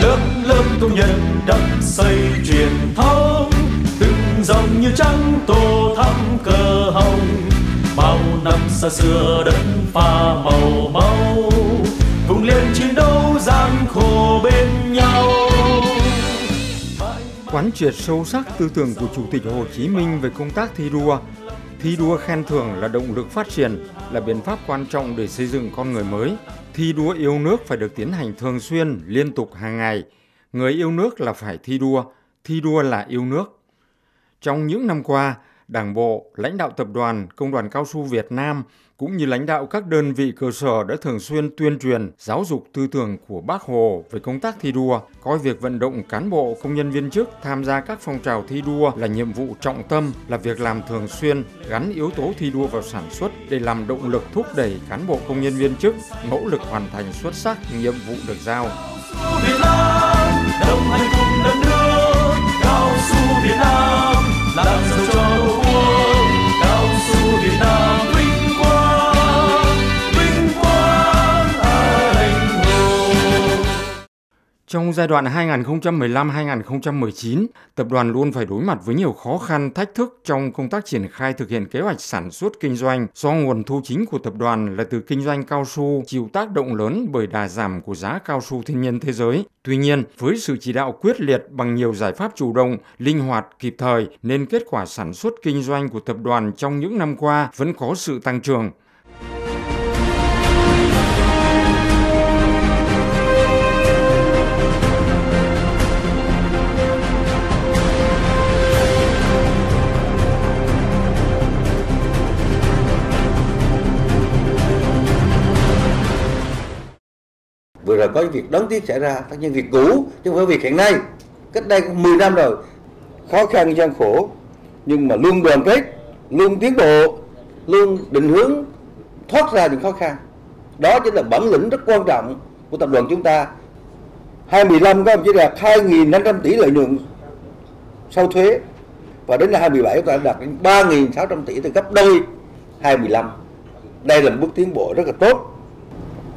lớp lớp công nhân đắp xây truyền thống từng dòng như trắng tô thắm cờ hồng bao năm xa xưa đất pha màu máu vùng lên chiến đấu gian khổ bên nhau quán triệt sâu sắc tư tưởng của chủ tịch hồ chí minh về công tác thi đua Thi đua khen thưởng là động lực phát triển, là biện pháp quan trọng để xây dựng con người mới. Thi đua yêu nước phải được tiến hành thường xuyên, liên tục hàng ngày. Người yêu nước là phải thi đua, thi đua là yêu nước. Trong những năm qua, Đảng bộ, lãnh đạo tập đoàn, Công đoàn Cao su Việt Nam cũng như lãnh đạo các đơn vị cơ sở đã thường xuyên tuyên truyền, giáo dục tư tưởng của Bác Hồ về công tác thi đua, coi việc vận động cán bộ, công nhân viên chức tham gia các phong trào thi đua là nhiệm vụ trọng tâm, là việc làm thường xuyên, gắn yếu tố thi đua vào sản xuất để làm động lực thúc đẩy cán bộ công nhân viên chức nỗ lực hoàn thành xuất sắc nhiệm vụ được giao. Việt Nam, đồng hành cùng đất nước, cao su Việt Nam, làm cho Trong giai đoạn 2015-2019, tập đoàn luôn phải đối mặt với nhiều khó khăn, thách thức trong công tác triển khai thực hiện kế hoạch sản xuất kinh doanh do nguồn thu chính của tập đoàn là từ kinh doanh cao su chịu tác động lớn bởi đà giảm của giá cao su thiên nhiên thế giới. Tuy nhiên, với sự chỉ đạo quyết liệt bằng nhiều giải pháp chủ động, linh hoạt, kịp thời nên kết quả sản xuất kinh doanh của tập đoàn trong những năm qua vẫn có sự tăng trưởng. vừa rồi có những việc đáng tiếc xảy ra tất nhiên việc cũ chứ không phải việc hiện nay cách đây cũng 10 năm rồi khó khăn gian khổ nhưng mà luôn đoàn kết luôn tiến bộ luôn định hướng thoát ra những khó khăn đó chính là bản lĩnh rất quan trọng của tập đoàn chúng ta 2015 các ông chỉ đạt 2.500 tỷ lợi nhuận sau thuế và đến năm 2017 chúng ta đạt đến 3.600 tỷ từ gấp đôi 2015 đây là một bước tiến bộ rất là tốt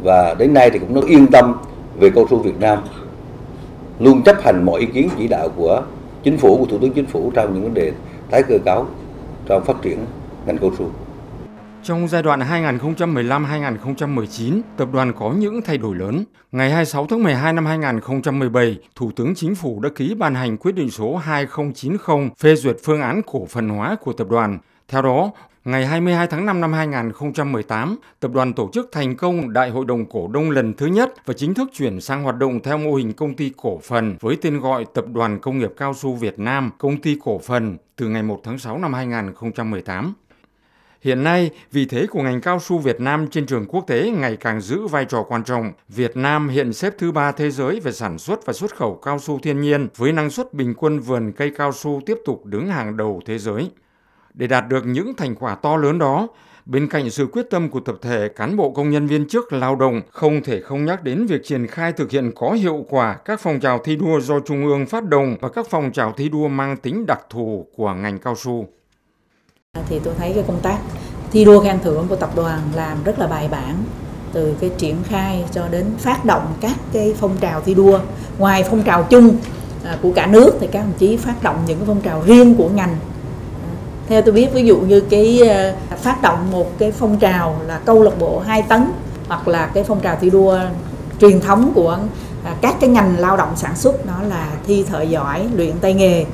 và đến nay thì cũng nó yên tâm về cao su Việt Nam luôn chấp hành mọi ý kiến chỉ đạo của chính phủ của thủ tướng chính phủ trong những vấn đề tái cơ cấu trong phát triển ngành cao su. Trong giai đoạn 2015-2019, tập đoàn có những thay đổi lớn. Ngày 26 tháng 12 năm 2017, Thủ tướng Chính phủ đã ký ban hành quyết định số 2090 phê duyệt phương án cổ phần hóa của tập đoàn. Theo đó, Ngày 22 tháng 5 năm 2018, tập đoàn tổ chức thành công Đại hội đồng cổ đông lần thứ nhất và chính thức chuyển sang hoạt động theo mô hình công ty cổ phần với tên gọi Tập đoàn Công nghiệp Cao su Việt Nam, công ty cổ phần từ ngày 1 tháng 6 năm 2018. Hiện nay, vị thế của ngành cao su Việt Nam trên trường quốc tế ngày càng giữ vai trò quan trọng. Việt Nam hiện xếp thứ ba thế giới về sản xuất và xuất khẩu cao su thiên nhiên, với năng suất bình quân vườn cây cao su tiếp tục đứng hàng đầu thế giới. Để đạt được những thành quả to lớn đó, bên cạnh sự quyết tâm của tập thể cán bộ công nhân viên chức lao động, không thể không nhắc đến việc triển khai thực hiện có hiệu quả các phong trào thi đua do Trung ương phát động và các phong trào thi đua mang tính đặc thù của ngành cao su. Thì tôi thấy cái công tác thi đua khen thưởng của tập đoàn làm rất là bài bản, từ cái triển khai cho đến phát động các cái phong trào thi đua ngoài phong trào chung à, của cả nước thì các đồng chí phát động những cái phong trào riêng của ngành theo tôi biết ví dụ như cái ờ, phát động một cái phong trào là câu lạc bộ 2 tấn hoặc là cái phong trào thi đua truyền thống của à, các cái ngành lao động sản xuất đó là thi thợ giỏi luyện tay nghề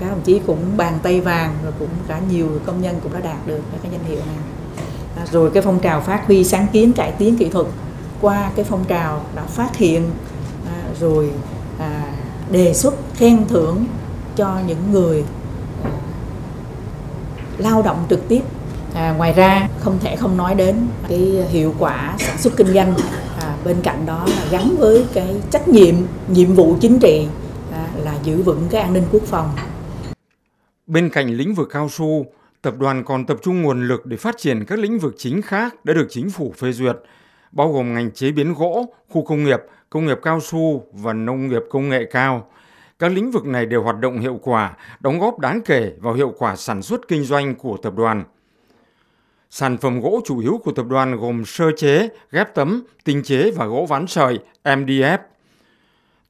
các đồng chí cũng bàn tay vàng rồi cũng cả nhiều công nhân cũng đã đạt được cái danh hiệu này à, rồi cái phong trào phát huy sáng kiến cải tiến kỹ thuật qua cái phong trào đã phát hiện à, rồi đề xuất khen thưởng cho những người lao động trực tiếp à, ngoài ra không thể không nói đến cái hiệu quả sản xuất kinh doanh à. à, bên cạnh đó là gắn với cái trách nhiệm nhiệm vụ chính trị à, là giữ vững cái an ninh quốc phòng bên cạnh lĩnh vực cao su tập đoàn còn tập trung nguồn lực để phát triển các lĩnh vực chính khác đã được chính phủ phê duyệt bao gồm ngành chế biến gỗ khu công nghiệp công nghiệp cao su và nông nghiệp công nghệ cao các lĩnh vực này đều hoạt động hiệu quả, đóng góp đáng kể vào hiệu quả sản xuất kinh doanh của tập đoàn. Sản phẩm gỗ chủ yếu của tập đoàn gồm sơ chế, ghép tấm, tinh chế và gỗ ván sợi MDF.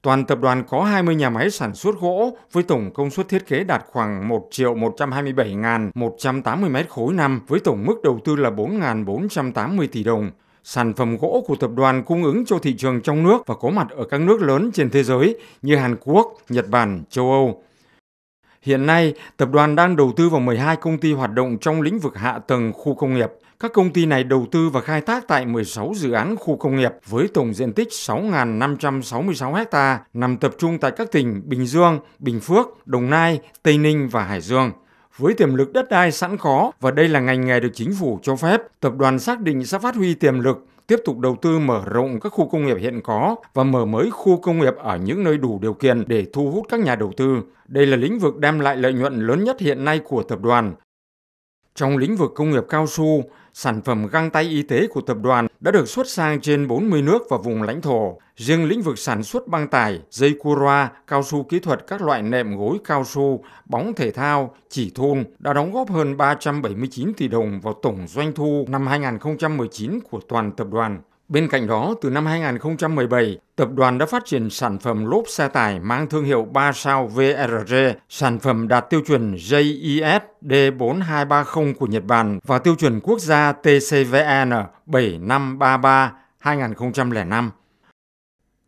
Toàn tập đoàn có 20 nhà máy sản xuất gỗ với tổng công suất thiết kế đạt khoảng 1 triệu 127.180 mét khối năm với tổng mức đầu tư là 4.480 tỷ đồng. Sản phẩm gỗ của tập đoàn cung ứng cho thị trường trong nước và có mặt ở các nước lớn trên thế giới như Hàn Quốc, Nhật Bản, châu Âu. Hiện nay, tập đoàn đang đầu tư vào 12 công ty hoạt động trong lĩnh vực hạ tầng khu công nghiệp. Các công ty này đầu tư và khai thác tại 16 dự án khu công nghiệp với tổng diện tích 6.566 ha nằm tập trung tại các tỉnh Bình Dương, Bình Phước, Đồng Nai, Tây Ninh và Hải Dương. Với tiềm lực đất đai sẵn có và đây là ngành nghề được chính phủ cho phép, tập đoàn xác định sẽ phát huy tiềm lực tiếp tục đầu tư mở rộng các khu công nghiệp hiện có và mở mới khu công nghiệp ở những nơi đủ điều kiện để thu hút các nhà đầu tư. Đây là lĩnh vực đem lại lợi nhuận lớn nhất hiện nay của tập đoàn. Trong lĩnh vực công nghiệp cao su, sản phẩm găng tay y tế của tập đoàn đã được xuất sang trên 40 nước và vùng lãnh thổ. Riêng lĩnh vực sản xuất băng tải, dây cua roa, cao su kỹ thuật các loại nệm gối cao su, bóng thể thao, chỉ thun đã đóng góp hơn 379 tỷ đồng vào tổng doanh thu năm 2019 của toàn tập đoàn. Bên cạnh đó, từ năm 2017, tập đoàn đã phát triển sản phẩm lốp xe tải mang thương hiệu 3 sao VRG, sản phẩm đạt tiêu chuẩn JIS D4230 của Nhật Bản và tiêu chuẩn quốc gia TCVN 7533 2005.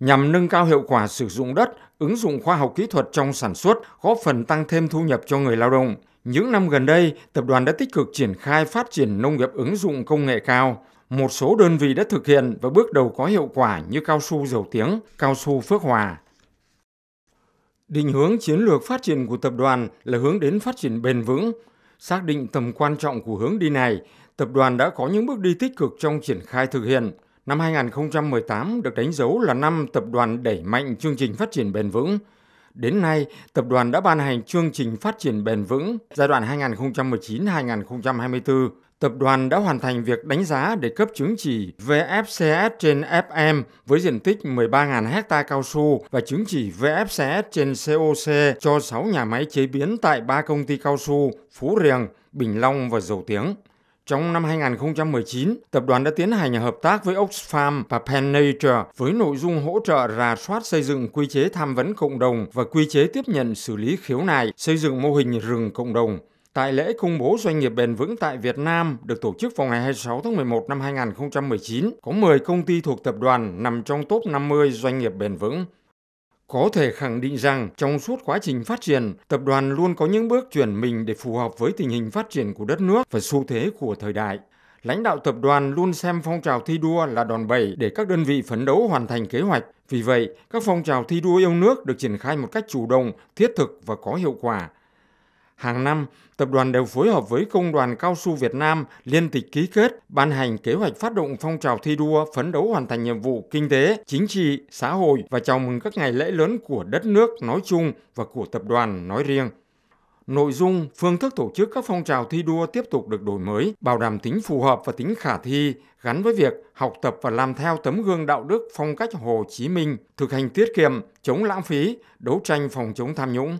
Nhằm nâng cao hiệu quả sử dụng đất, ứng dụng khoa học kỹ thuật trong sản xuất góp phần tăng thêm thu nhập cho người lao động. Những năm gần đây, tập đoàn đã tích cực triển khai phát triển nông nghiệp ứng dụng công nghệ cao một số đơn vị đã thực hiện và bước đầu có hiệu quả như cao su dầu tiếng, cao su phước hòa. Định hướng chiến lược phát triển của tập đoàn là hướng đến phát triển bền vững. Xác định tầm quan trọng của hướng đi này, tập đoàn đã có những bước đi tích cực trong triển khai thực hiện. Năm 2018 được đánh dấu là năm tập đoàn đẩy mạnh chương trình phát triển bền vững – Đến nay, tập đoàn đã ban hành chương trình phát triển bền vững giai đoạn 2019-2024. Tập đoàn đã hoàn thành việc đánh giá để cấp chứng chỉ VFCS trên FM với diện tích 13.000 hecta cao su và chứng chỉ VFCS trên COC cho 6 nhà máy chế biến tại 3 công ty cao su Phú Riềng, Bình Long và Dầu Tiếng. Trong năm 2019, tập đoàn đã tiến hành hợp tác với Oxfam và Penn Nature với nội dung hỗ trợ rà soát xây dựng quy chế tham vấn cộng đồng và quy chế tiếp nhận xử lý khiếu nại, xây dựng mô hình rừng cộng đồng. Tại lễ công bố doanh nghiệp bền vững tại Việt Nam được tổ chức vào ngày 26 tháng 11 năm 2019, có 10 công ty thuộc tập đoàn nằm trong top 50 doanh nghiệp bền vững. Có thể khẳng định rằng trong suốt quá trình phát triển, tập đoàn luôn có những bước chuyển mình để phù hợp với tình hình phát triển của đất nước và xu thế của thời đại. Lãnh đạo tập đoàn luôn xem phong trào thi đua là đòn bẩy để các đơn vị phấn đấu hoàn thành kế hoạch. Vì vậy, các phong trào thi đua yêu nước được triển khai một cách chủ động, thiết thực và có hiệu quả. Hàng năm, tập đoàn đều phối hợp với Công đoàn Cao su Việt Nam liên tịch ký kết, ban hành kế hoạch phát động phong trào thi đua phấn đấu hoàn thành nhiệm vụ kinh tế, chính trị, xã hội và chào mừng các ngày lễ lớn của đất nước nói chung và của tập đoàn nói riêng. Nội dung, phương thức tổ chức các phong trào thi đua tiếp tục được đổi mới, bảo đảm tính phù hợp và tính khả thi, gắn với việc học tập và làm theo tấm gương đạo đức phong cách Hồ Chí Minh, thực hành tiết kiệm, chống lãng phí, đấu tranh phòng chống tham nhũng.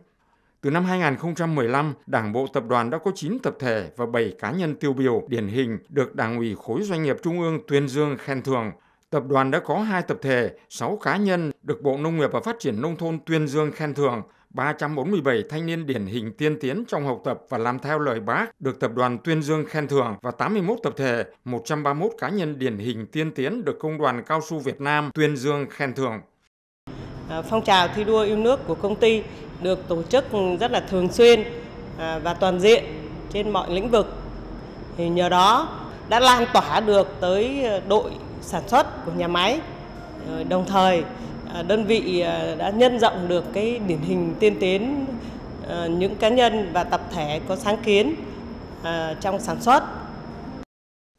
Từ năm 2015, Đảng bộ tập đoàn đã có 9 tập thể và 7 cá nhân tiêu biểu điển hình được Đảng ủy khối doanh nghiệp Trung ương tuyên dương khen thưởng. Tập đoàn đã có 2 tập thể, 6 cá nhân được Bộ Nông nghiệp và Phát triển Nông thôn tuyên dương khen thưởng, 347 thanh niên điển hình tiên tiến trong học tập và làm theo lời bác được tập đoàn tuyên dương khen thưởng và 81 tập thể, 131 cá nhân điển hình tiên tiến được Công đoàn Cao su Việt Nam tuyên dương khen thưởng. Phong trào thi đua yêu nước của công ty được tổ chức rất là thường xuyên à, và toàn diện trên mọi lĩnh vực. Thì nhờ đó đã lan tỏa được tới à, đội sản xuất của nhà máy. Ờ, đồng thời à, đơn vị đã nhân rộng được cái điển hình tiên tiến những cá nhân và tập thể có sáng kiến trong sản xuất.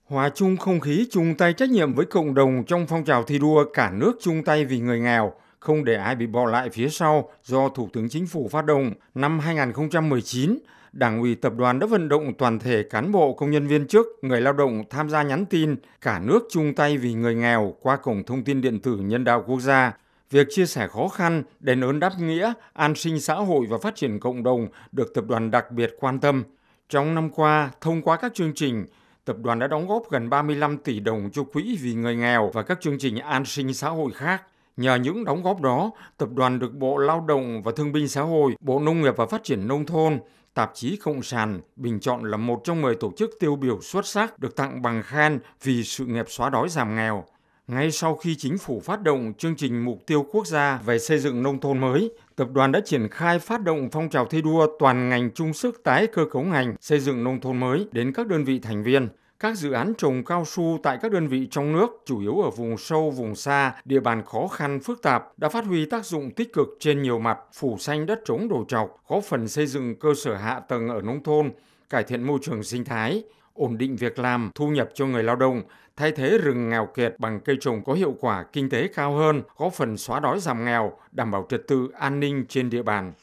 Hòa chung không khí chung tay trách nhiệm với cộng đồng trong phong trào thi đua cả nước chung tay vì người nghèo – không để ai bị bỏ lại phía sau do Thủ tướng Chính phủ phát động năm 2019, Đảng ủy Tập đoàn đã vận động toàn thể cán bộ công nhân viên chức, người lao động tham gia nhắn tin Cả nước chung tay vì người nghèo qua Cổng Thông tin Điện tử Nhân đạo Quốc gia. Việc chia sẻ khó khăn, đền ơn đáp nghĩa, an sinh xã hội và phát triển cộng đồng được tập đoàn đặc biệt quan tâm. Trong năm qua, thông qua các chương trình, tập đoàn đã đóng góp gần 35 tỷ đồng cho quỹ vì người nghèo và các chương trình an sinh xã hội khác. Nhờ những đóng góp đó, tập đoàn được Bộ Lao động và Thương binh Xã hội, Bộ Nông nghiệp và Phát triển Nông thôn, tạp chí Cộng sản bình chọn là một trong 10 tổ chức tiêu biểu xuất sắc được tặng bằng khen vì sự nghiệp xóa đói giảm nghèo. Ngay sau khi chính phủ phát động chương trình mục tiêu quốc gia về xây dựng nông thôn mới, tập đoàn đã triển khai phát động phong trào thi đua toàn ngành chung sức tái cơ cấu ngành xây dựng nông thôn mới đến các đơn vị thành viên. Các dự án trồng cao su tại các đơn vị trong nước, chủ yếu ở vùng sâu, vùng xa, địa bàn khó khăn phức tạp, đã phát huy tác dụng tích cực trên nhiều mặt, phủ xanh đất trống đổ trọc, góp phần xây dựng cơ sở hạ tầng ở nông thôn, cải thiện môi trường sinh thái, ổn định việc làm, thu nhập cho người lao động, thay thế rừng nghèo kiệt bằng cây trồng có hiệu quả kinh tế cao hơn, góp phần xóa đói giảm nghèo, đảm bảo trật tự an ninh trên địa bàn.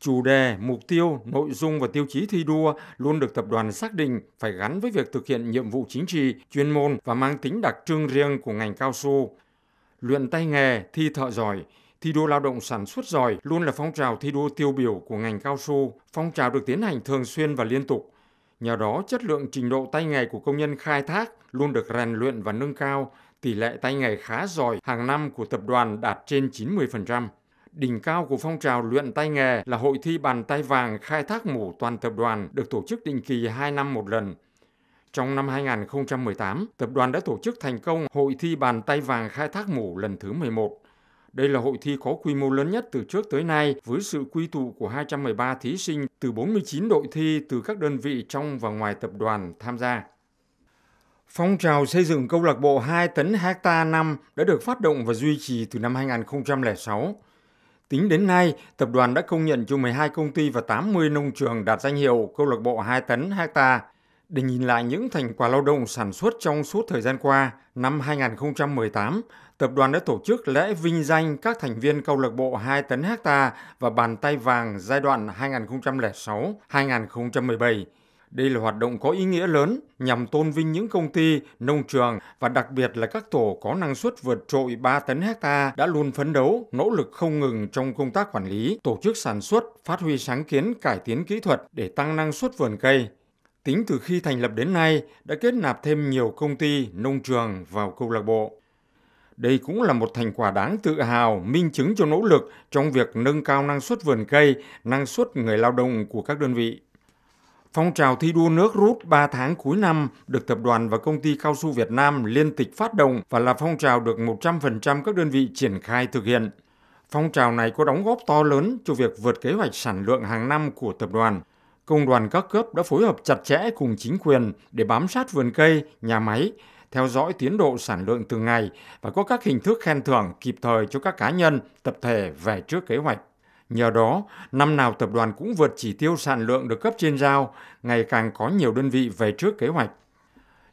Chủ đề, mục tiêu, nội dung và tiêu chí thi đua luôn được tập đoàn xác định phải gắn với việc thực hiện nhiệm vụ chính trị, chuyên môn và mang tính đặc trưng riêng của ngành cao su. Luyện tay nghề, thi thợ giỏi, thi đua lao động sản xuất giỏi luôn là phong trào thi đua tiêu biểu của ngành cao su. Phong trào được tiến hành thường xuyên và liên tục. Nhờ đó, chất lượng trình độ tay nghề của công nhân khai thác luôn được rèn luyện và nâng cao, tỷ lệ tay nghề khá giỏi hàng năm của tập đoàn đạt trên 90%. Đỉnh cao của phong trào luyện tay nghề là hội thi bàn tay vàng khai thác mổ toàn tập đoàn được tổ chức định kỳ 2 năm một lần. Trong năm 2018, tập đoàn đã tổ chức thành công hội thi bàn tay vàng khai thác mổ lần thứ 11. Đây là hội thi có quy mô lớn nhất từ trước tới nay với sự quy tụ của 213 thí sinh từ 49 đội thi từ các đơn vị trong và ngoài tập đoàn tham gia. Phong trào xây dựng câu lạc bộ 2 tấn hecta năm đã được phát động và duy trì từ năm 2006. Tính đến nay, tập đoàn đã công nhận cho 12 công ty và 80 nông trường đạt danh hiệu câu lạc bộ 2 tấn hecta. Để nhìn lại những thành quả lao động sản xuất trong suốt thời gian qua, năm 2018, tập đoàn đã tổ chức lễ vinh danh các thành viên câu lạc bộ 2 tấn hecta và bàn tay vàng giai đoạn 2006-2017. Đây là hoạt động có ý nghĩa lớn nhằm tôn vinh những công ty, nông trường và đặc biệt là các tổ có năng suất vượt trội 3 tấn hecta đã luôn phấn đấu, nỗ lực không ngừng trong công tác quản lý, tổ chức sản xuất, phát huy sáng kiến cải tiến kỹ thuật để tăng năng suất vườn cây. Tính từ khi thành lập đến nay, đã kết nạp thêm nhiều công ty, nông trường vào câu lạc bộ. Đây cũng là một thành quả đáng tự hào, minh chứng cho nỗ lực trong việc nâng cao năng suất vườn cây, năng suất người lao động của các đơn vị. Phong trào thi đua nước rút 3 tháng cuối năm được Tập đoàn và Công ty Cao su Việt Nam liên tịch phát động và là phong trào được 100% các đơn vị triển khai thực hiện. Phong trào này có đóng góp to lớn cho việc vượt kế hoạch sản lượng hàng năm của tập đoàn. Công đoàn các cấp đã phối hợp chặt chẽ cùng chính quyền để bám sát vườn cây, nhà máy, theo dõi tiến độ sản lượng từng ngày và có các hình thức khen thưởng kịp thời cho các cá nhân, tập thể về trước kế hoạch. Nhờ đó, năm nào tập đoàn cũng vượt chỉ tiêu sản lượng được cấp trên giao, ngày càng có nhiều đơn vị về trước kế hoạch.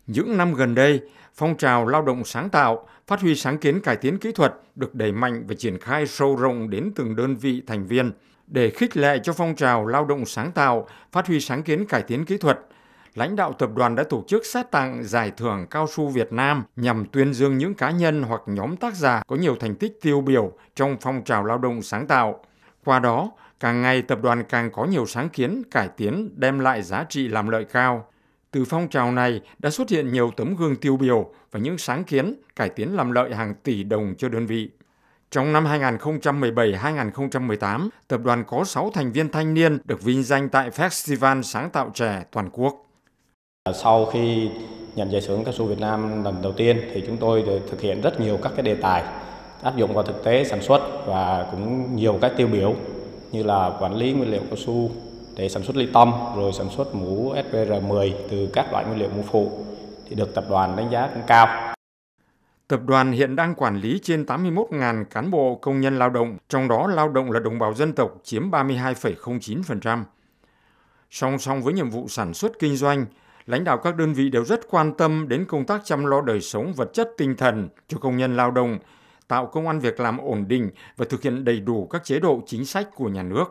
Những năm gần đây, phong trào lao động sáng tạo, phát huy sáng kiến cải tiến kỹ thuật được đẩy mạnh và triển khai sâu rộng đến từng đơn vị thành viên để khích lệ cho phong trào lao động sáng tạo, phát huy sáng kiến cải tiến kỹ thuật. Lãnh đạo tập đoàn đã tổ chức sát tặng giải thưởng cao su Việt Nam nhằm tuyên dương những cá nhân hoặc nhóm tác giả có nhiều thành tích tiêu biểu trong phong trào lao động sáng tạo. Qua đó, càng ngày tập đoàn càng có nhiều sáng kiến, cải tiến, đem lại giá trị làm lợi cao. Từ phong trào này đã xuất hiện nhiều tấm gương tiêu biểu và những sáng kiến, cải tiến làm lợi hàng tỷ đồng cho đơn vị. Trong năm 2017-2018, tập đoàn có 6 thành viên thanh niên được vinh danh tại Festival Sáng tạo trẻ toàn quốc. Sau khi nhận giải thưởng cao su Việt Nam lần đầu tiên thì chúng tôi thực hiện rất nhiều các cái đề tài áp dụng vào thực tế sản xuất và cũng nhiều các tiêu biểu như là quản lý nguyên liệu cao su để sản xuất ly tâm rồi sản xuất mũ SPR10 từ các loại nguyên liệu mũ phụ thì được tập đoàn đánh giá cũng cao. Tập đoàn hiện đang quản lý trên 81.000 cán bộ công nhân lao động, trong đó lao động là đồng bào dân tộc chiếm 32,09%. Song song với nhiệm vụ sản xuất kinh doanh, lãnh đạo các đơn vị đều rất quan tâm đến công tác chăm lo đời sống vật chất tinh thần cho công nhân lao động, tạo công an việc làm ổn định và thực hiện đầy đủ các chế độ chính sách của nhà nước.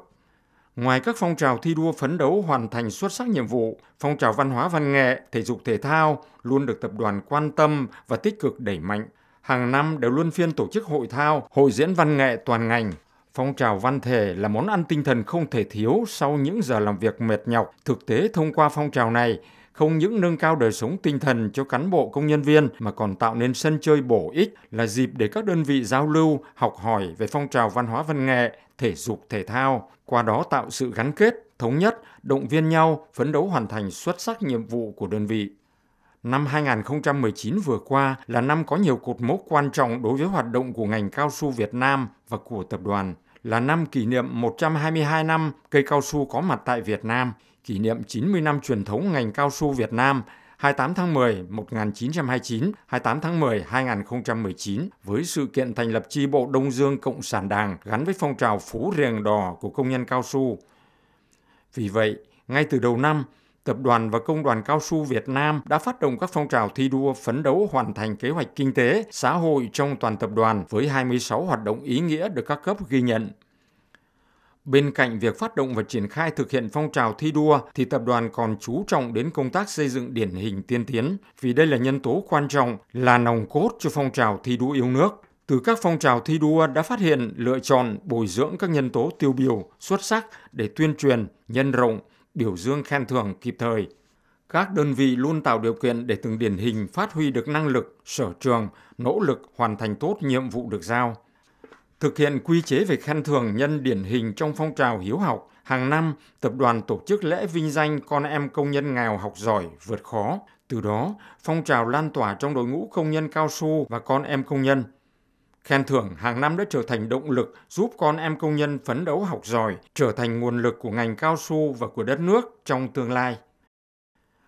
Ngoài các phong trào thi đua phấn đấu hoàn thành xuất sắc nhiệm vụ, phong trào văn hóa văn nghệ, thể dục thể thao luôn được tập đoàn quan tâm và tích cực đẩy mạnh. Hàng năm đều luôn phiên tổ chức hội thao, hội diễn văn nghệ toàn ngành. Phong trào văn thể là món ăn tinh thần không thể thiếu sau những giờ làm việc mệt nhọc. Thực tế thông qua phong trào này, không những nâng cao đời sống tinh thần cho cán bộ công nhân viên mà còn tạo nên sân chơi bổ ích là dịp để các đơn vị giao lưu, học hỏi về phong trào văn hóa văn nghệ, thể dục thể thao, qua đó tạo sự gắn kết, thống nhất, động viên nhau phấn đấu hoàn thành xuất sắc nhiệm vụ của đơn vị. Năm 2019 vừa qua là năm có nhiều cột mốc quan trọng đối với hoạt động của ngành cao su Việt Nam và của tập đoàn là năm kỷ niệm 122 năm cây cao su có mặt tại Việt Nam kỷ niệm 90 năm truyền thống ngành cao su Việt Nam 28 tháng 10 1929, 28 tháng 10 2019 với sự kiện thành lập chi bộ Đông Dương Cộng sản Đảng gắn với phong trào Phú Riềng Đỏ của công nhân cao su. Vì vậy, ngay từ đầu năm, Tập đoàn và Công đoàn Cao su Việt Nam đã phát động các phong trào thi đua phấn đấu hoàn thành kế hoạch kinh tế, xã hội trong toàn tập đoàn với 26 hoạt động ý nghĩa được các cấp ghi nhận. Bên cạnh việc phát động và triển khai thực hiện phong trào thi đua thì tập đoàn còn chú trọng đến công tác xây dựng điển hình tiên tiến vì đây là nhân tố quan trọng là nòng cốt cho phong trào thi đua yêu nước. Từ các phong trào thi đua đã phát hiện, lựa chọn, bồi dưỡng các nhân tố tiêu biểu, xuất sắc để tuyên truyền, nhân rộng, biểu dương khen thưởng kịp thời. Các đơn vị luôn tạo điều kiện để từng điển hình phát huy được năng lực, sở trường, nỗ lực hoàn thành tốt nhiệm vụ được giao. Thực hiện quy chế về khen thưởng nhân điển hình trong phong trào hiếu học, hàng năm tập đoàn tổ chức lễ vinh danh con em công nhân nghèo học giỏi vượt khó. Từ đó, phong trào lan tỏa trong đội ngũ công nhân cao su và con em công nhân. Khen thưởng hàng năm đã trở thành động lực giúp con em công nhân phấn đấu học giỏi, trở thành nguồn lực của ngành cao su và của đất nước trong tương lai.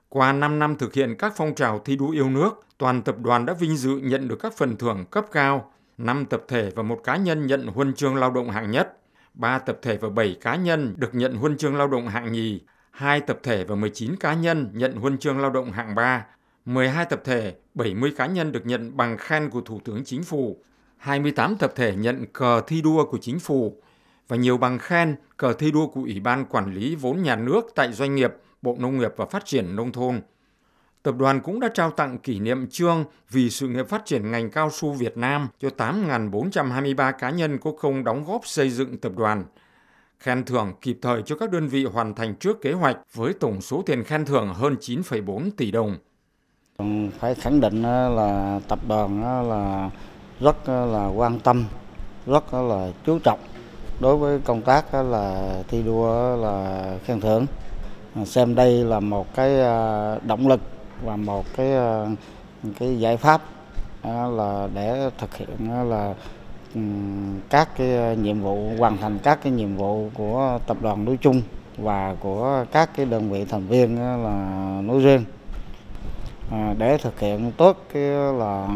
Qua 5 năm thực hiện các phong trào thi đua yêu nước, toàn tập đoàn đã vinh dự nhận được các phần thưởng cấp cao 5 tập thể và một cá nhân nhận huân chương lao động hạng nhất, 3 tập thể và 7 cá nhân được nhận huân chương lao động hạng nhì, 2 tập thể và 19 cá nhân nhận huân chương lao động hạng 3, 12 tập thể, 70 cá nhân được nhận bằng khen của Thủ tướng Chính phủ, 28 tập thể nhận cờ thi đua của Chính phủ và nhiều bằng khen, cờ thi đua của Ủy ban Quản lý vốn nhà nước tại doanh nghiệp, Bộ Nông nghiệp và Phát triển Nông thôn – Tập đoàn cũng đã trao tặng kỷ niệm trương vì sự nghiệp phát triển ngành cao su Việt Nam cho 8.423 cá nhân có công đóng góp xây dựng tập đoàn. Khen thưởng kịp thời cho các đơn vị hoàn thành trước kế hoạch với tổng số tiền khen thưởng hơn 9,4 tỷ đồng. Phải khẳng định ờ, là tập đoàn ờ, là rất ờ, là quan tâm, rất là chú trọng đối với công tác là thi đua là khen thưởng xem đây là một cái động lực và một cái ờ, cái giải pháp là để thực hiện là các cái ờ, nhiệm vụ hoàn thành các cái nhiệm vụ của tập đoàn nói chung và của các cái đơn vị thành viên là nói riêng à, để thực hiện tốt cái là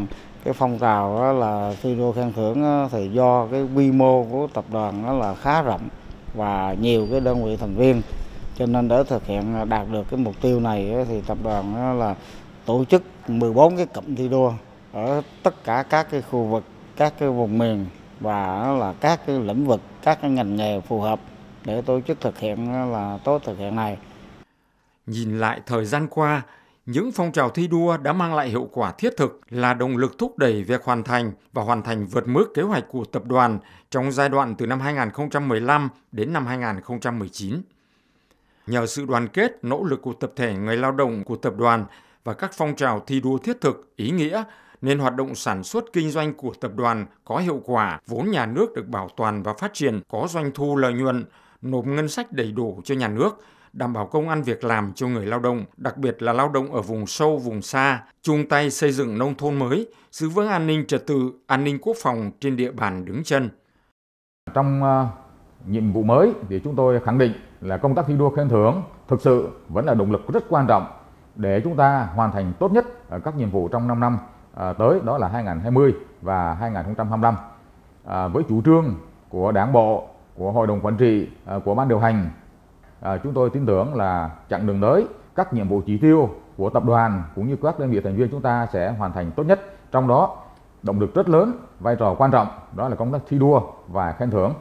cái phong trào là thi đua khen thưởng thì do cái quy mô của tập đoàn nó là khá rộng và nhiều cái đơn vị thành viên cho nên để thực hiện à, đạt được cái mục tiêu này thì tập đoàn là tổ chức 14 cái cụm thi đua ở tất cả các cái khu vực các cái vùng miền và là các cái lĩnh vực các cái ngành nghề phù hợp để tổ chức thực hiện là tốt thực hiện này nhìn lại thời gian qua những phong trào thi đua đã mang lại hiệu quả thiết thực là động lực thúc đẩy việc hoàn thành và hoàn thành vượt mức kế hoạch của tập đoàn trong giai đoạn từ năm 2015 đến năm 2019 nhờ sự đoàn kết, nỗ lực của tập thể người lao động của tập đoàn và các phong trào thi đua thiết thực, ý nghĩa, nên hoạt động sản xuất kinh doanh của tập đoàn có hiệu quả, vốn nhà nước được bảo toàn và phát triển, có doanh thu lợi nhuận, nộp ngân sách đầy đủ cho nhà nước, đảm bảo công ăn việc làm cho người lao động, đặc biệt là lao động ở vùng sâu, vùng xa, chung tay xây dựng nông thôn mới, giữ vững an ninh trật tự, an ninh quốc phòng trên địa bàn đứng chân. Trong uh, nhiệm vụ mới thì chúng tôi khẳng định là công tác thi đua khen thưởng thực sự vẫn là động lực rất quan trọng để chúng ta hoàn thành tốt nhất à, các nhiệm vụ trong 5 năm à, tới đó là 2020 và 2025. À, với chủ trương của Đảng bộ, của Hội đồng quản trị, của ban điều hành, chúng tôi tin tưởng là chặng đường tới các nhiệm vụ chỉ tiêu của tập đoàn cũng như các đơn vị thành viên chúng ta sẽ hoàn thành tốt nhất. Trong đó, động lực rất lớn, vai trò quan trọng đó là công tác thi đua và khen thưởng.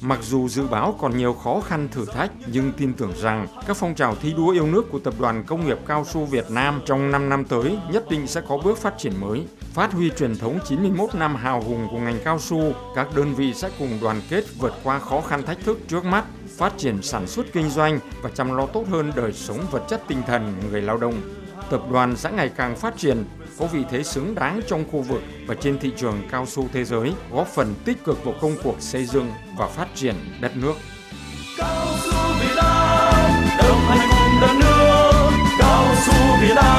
Mặc dù dự báo còn nhiều khó khăn thử thách, nhưng tin tưởng rằng các phong trào thi đua yêu nước của Tập đoàn Công nghiệp Cao su Việt Nam trong 5 năm tới nhất định sẽ có bước phát triển mới. Phát huy truyền thống 91 năm hào hùng của ngành cao su, các đơn vị sẽ cùng đoàn kết vượt qua khó khăn thách thức trước mắt, phát triển sản xuất kinh doanh và chăm lo tốt hơn đời sống vật chất tinh thần người lao động. Tập đoàn sẽ ngày càng phát triển, có vị thế xứng đáng trong khu vực và trên thị trường cao su thế giới, góp phần tích cực vào công cuộc xây dựng và phát triển đất nước. Cao su Việt Nam, đồng hành cùng đất nước, cao su Việt Nam.